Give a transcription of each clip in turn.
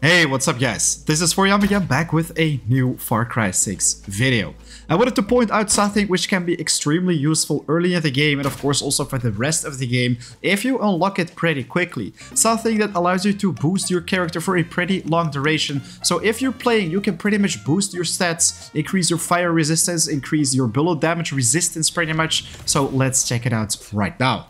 Hey, what's up guys? This is again back with a new Far Cry 6 video. I wanted to point out something which can be extremely useful early in the game and of course also for the rest of the game if you unlock it pretty quickly. Something that allows you to boost your character for a pretty long duration. So if you're playing, you can pretty much boost your stats, increase your fire resistance, increase your bullet damage resistance pretty much. So let's check it out right now.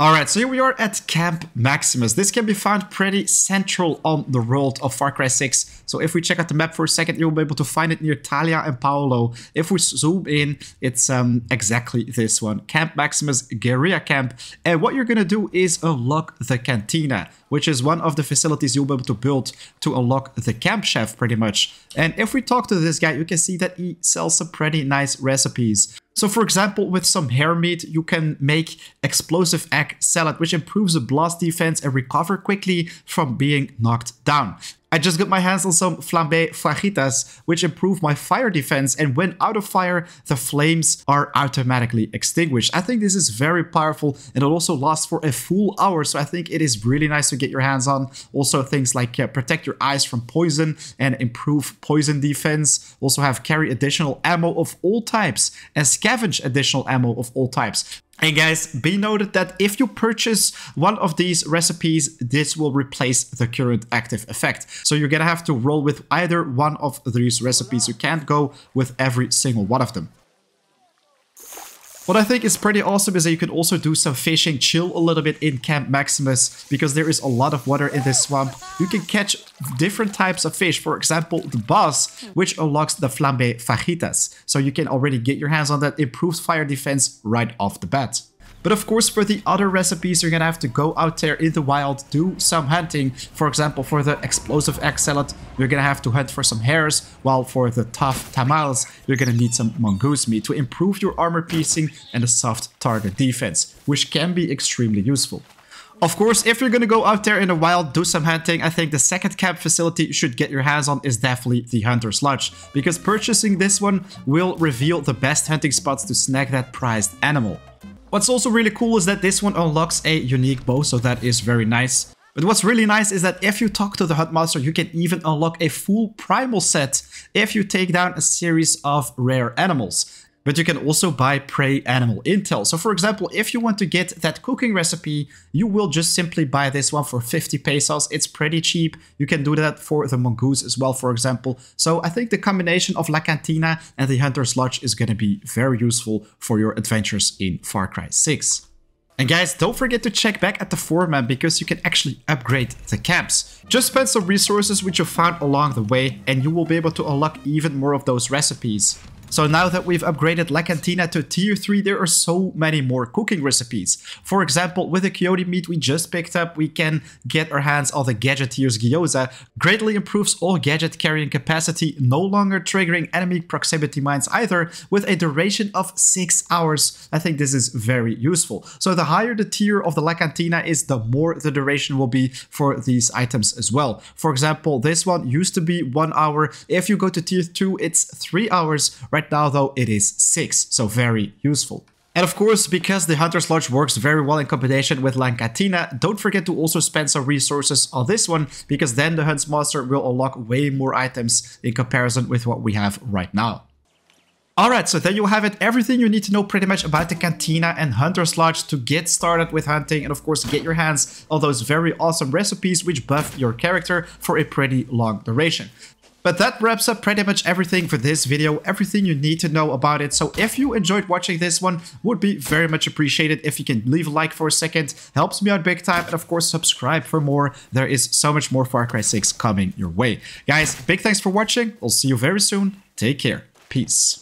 Alright, so here we are at Camp Maximus. This can be found pretty central on the world of Far Cry 6. So if we check out the map for a second, you'll be able to find it near Talia and Paolo. If we zoom in, it's um, exactly this one. Camp Maximus Guerrilla Camp. And what you're gonna do is unlock the Cantina, which is one of the facilities you'll be able to build to unlock the Camp Chef pretty much. And if we talk to this guy, you can see that he sells some pretty nice recipes. So for example, with some hair meat, you can make explosive egg salad, which improves the blast defense and recover quickly from being knocked down. I just got my hands on some flambe flajitas, which improve my fire defense, and when out of fire, the flames are automatically extinguished. I think this is very powerful, and it also lasts for a full hour, so I think it is really nice to get your hands on. Also, things like uh, protect your eyes from poison and improve poison defense. Also have carry additional ammo of all types and scavenge additional ammo of all types. And guys, be noted that if you purchase one of these recipes, this will replace the current active effect. So you're gonna have to roll with either one of these recipes. You can't go with every single one of them. What I think is pretty awesome is that you can also do some fishing, chill a little bit in Camp Maximus, because there is a lot of water in this swamp. You can catch different types of fish, for example, the bass, which unlocks the flambe fajitas. So you can already get your hands on that improved fire defense right off the bat. But of course, for the other recipes, you're gonna have to go out there in the wild, do some hunting. For example, for the explosive egg salad, you're gonna have to hunt for some hares, while for the tough tamales, you're gonna need some mongoose meat to improve your armor piercing and a soft target defense, which can be extremely useful. Of course, if you're gonna go out there in the wild, do some hunting, I think the second camp facility you should get your hands on is definitely the Hunter's Lodge, because purchasing this one will reveal the best hunting spots to snag that prized animal. What's also really cool is that this one unlocks a unique bow, so that is very nice. But what's really nice is that if you talk to the Huntmaster, you can even unlock a full primal set if you take down a series of rare animals but you can also buy prey animal intel. So for example, if you want to get that cooking recipe, you will just simply buy this one for 50 pesos. It's pretty cheap. You can do that for the mongoose as well, for example. So I think the combination of La Cantina and the Hunter's Lodge is going to be very useful for your adventures in Far Cry 6. And guys, don't forget to check back at the forum because you can actually upgrade the camps. Just spend some resources which you found along the way and you will be able to unlock even more of those recipes. So now that we've upgraded La Cantina to tier 3, there are so many more cooking recipes. For example, with the coyote meat we just picked up, we can get our hands on the Gadgeteer's Gyoza, greatly improves all gadget carrying capacity, no longer triggering enemy proximity mines either, with a duration of 6 hours. I think this is very useful. So the higher the tier of the La Cantina is, the more the duration will be for these items as well. For example, this one used to be 1 hour. If you go to tier 2, it's 3 hours. Right Right now though it is 6, so very useful. And of course, because the Hunter's Lodge works very well in combination with Lancatina, don't forget to also spend some resources on this one, because then the Master will unlock way more items in comparison with what we have right now. Alright, so there you have it, everything you need to know pretty much about the Cantina and Hunter's Lodge to get started with hunting and of course get your hands on those very awesome recipes which buff your character for a pretty long duration. But that wraps up pretty much everything for this video, everything you need to know about it. So if you enjoyed watching this one, would be very much appreciated if you can leave a like for a second. Helps me out big time. And of course, subscribe for more. There is so much more Far Cry 6 coming your way. Guys, big thanks for watching. I'll see you very soon. Take care. Peace.